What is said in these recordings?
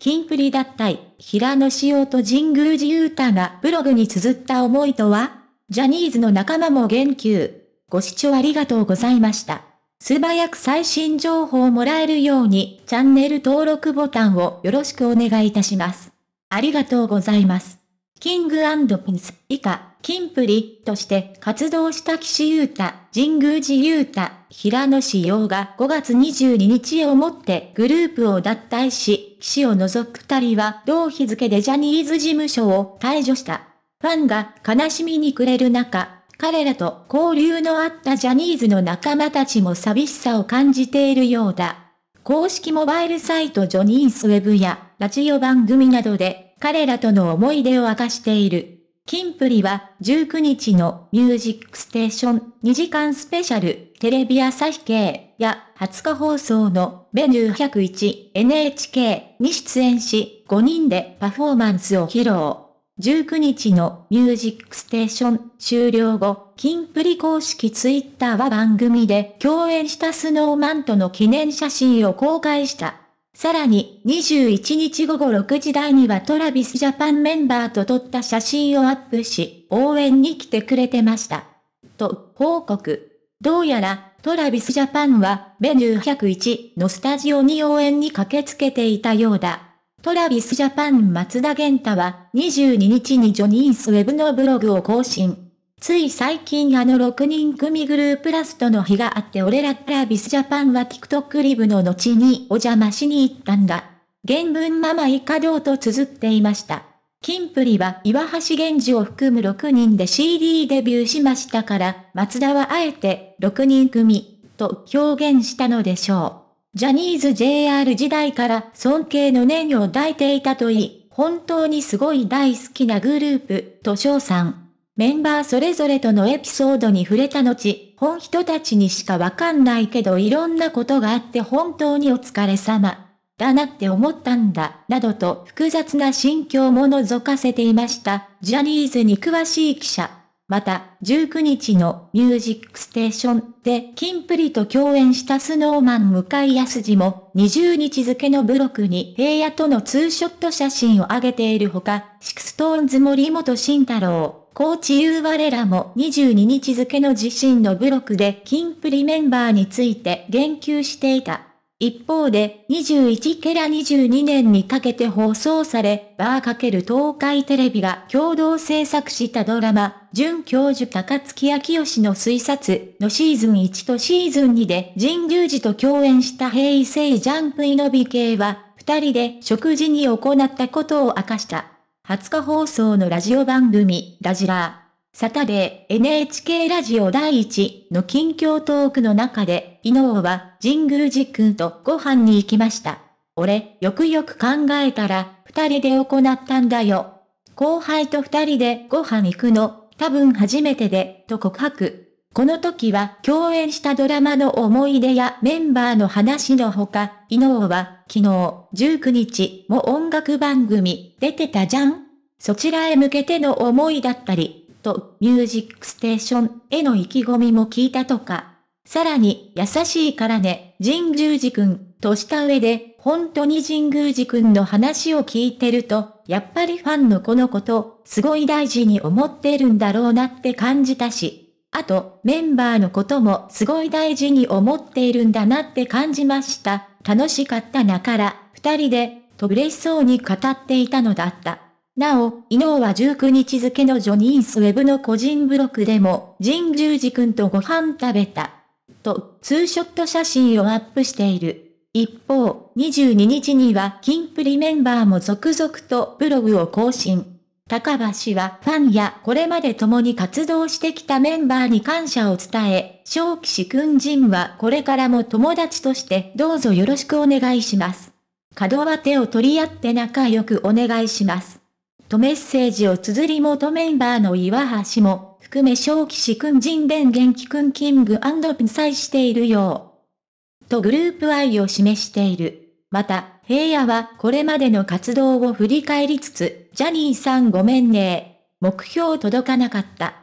キンプリ脱退、平野紫耀と神宮寺勇太がブログに綴った思いとはジャニーズの仲間も言及。ご視聴ありがとうございました。素早く最新情報をもらえるようにチャンネル登録ボタンをよろしくお願いいたします。ありがとうございます。キングピンス以下、キンプリとして活動した岸優太、神宮寺優太、平野志陽が5月22日をもってグループを脱退し、岸を除く二人は同日付でジャニーズ事務所を退場した。ファンが悲しみに暮れる中、彼らと交流のあったジャニーズの仲間たちも寂しさを感じているようだ。公式モバイルサイトジョニースウェブやラジオ番組などで彼らとの思い出を明かしている。キンプリは19日のミュージックステーション2時間スペシャルテレビ朝日系や20日放送のメニュー 101NHK に出演し、5人でパフォーマンスを披露。19日のミュージックステーション終了後、キンプリ公式ツイッターは番組で共演したスノーマンとの記念写真を公開した。さらに、21日午後6時台にはトラビスジャパンメンバーと撮った写真をアップし、応援に来てくれてました。と、報告。どうやら、トラビスジャパンは、ベニュー101のスタジオに応援に駆けつけていたようだ。トラビスジャパン松田玄太は、22日にジョニースウェブのブログを更新。つい最近あの6人組グループラストの日があって俺らトラビスジャパンは TikTok リブの後にお邪魔しに行ったんだ。原文ままイカどうと綴っていました。キンプリは岩橋源氏を含む6人で CD デビューしましたから、松田はあえて6人組と表現したのでしょう。ジャニーズ JR 時代から尊敬の念を抱いていたといい、本当にすごい大好きなグループと称賛。メンバーそれぞれとのエピソードに触れた後、本人たちにしかわかんないけどいろんなことがあって本当にお疲れ様。だなって思ったんだ、などと複雑な心境も覗かせていました、ジャニーズに詳しい記者。また、19日のミュージックステーションで、キンプリと共演したスノーマン向井康二も、20日付のブログに平野とのツーショット写真を上げているほか、シクストーンズ森本慎太郎、コユー優我らも22日付の自身のブログで、キンプリメンバーについて言及していた。一方で、21ケラ22年にかけて放送され、バー×東海テレビが共同制作したドラマ、準教授高月明義の推察のシーズン1とシーズン2で人宮児と共演した平成ジャンプイノビ系は、二人で食事に行ったことを明かした。20日放送のラジオ番組、ラジラー。サタデー NHK ラジオ第1の近況トークの中で、伊能は神宮寺君とご飯に行きました。俺、よくよく考えたら、二人で行ったんだよ。後輩と二人でご飯行くの、多分初めてで、と告白。この時は共演したドラマの思い出やメンバーの話のほか、伊能は昨日19日も音楽番組出てたじゃんそちらへ向けての思いだったり、と、ミュージックステーションへの意気込みも聞いたとか。さらに、優しいからね、神宮寺くん、とした上で、本当に神宮寺くんの話を聞いてると、やっぱりファンの子のこと、すごい大事に思ってるんだろうなって感じたし。あと、メンバーのこともすごい大事に思っているんだなって感じました。楽しかったなから、二人で、と嬉しそうに語っていたのだった。なお、伊能は19日付のジョニースウェブの個人ブログでも、神十字くんとご飯食べた。と、ツーショット写真をアップしている。一方、22日には、キンプリメンバーも続々とブログを更新。高橋はファンやこれまで共に活動してきたメンバーに感謝を伝え、正騎士君人はこれからも友達としてどうぞよろしくお願いします。角は手を取り合って仲良くお願いします。とメッセージを綴り元メンバーの岩橋も、含め正気士君人伝元気君キングピサイしているよう。とグループ愛を示している。また、平野はこれまでの活動を振り返りつつ、ジャニーさんごめんね。目標届かなかった。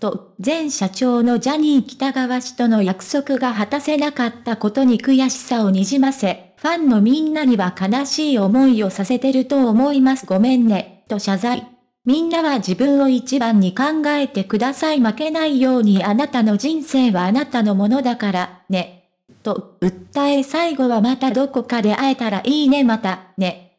と、前社長のジャニー北川氏との約束が果たせなかったことに悔しさをにじませ、ファンのみんなには悲しい思いをさせてると思いますごめんね。と謝罪。みんなは自分を一番に考えてください負けないようにあなたの人生はあなたのものだからね。と訴え最後はまたどこかで会えたらいいねまたね。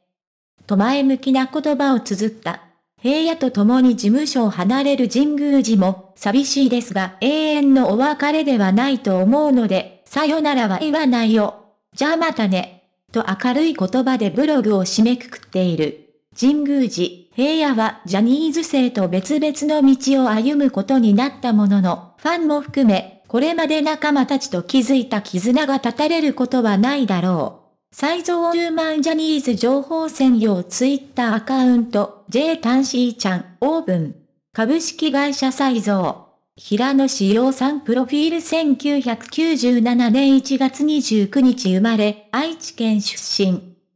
と前向きな言葉を綴った。平野と共に事務所を離れる神宮寺も寂しいですが永遠のお別れではないと思うので、さよならは言わないよ。じゃあまたね。と明るい言葉でブログを締めくくっている。神宮寺、平野はジャニーズ生と別々の道を歩むことになったものの、ファンも含め、これまで仲間たちと築いた絆が断たれることはないだろう。ー上ーマンジャニーズ情報専用ツイッターアカウント、J シ C ちゃん、オーブン。株式会社再造。平野志陽さんプロフィール1997年1月29日生まれ、愛知県出身。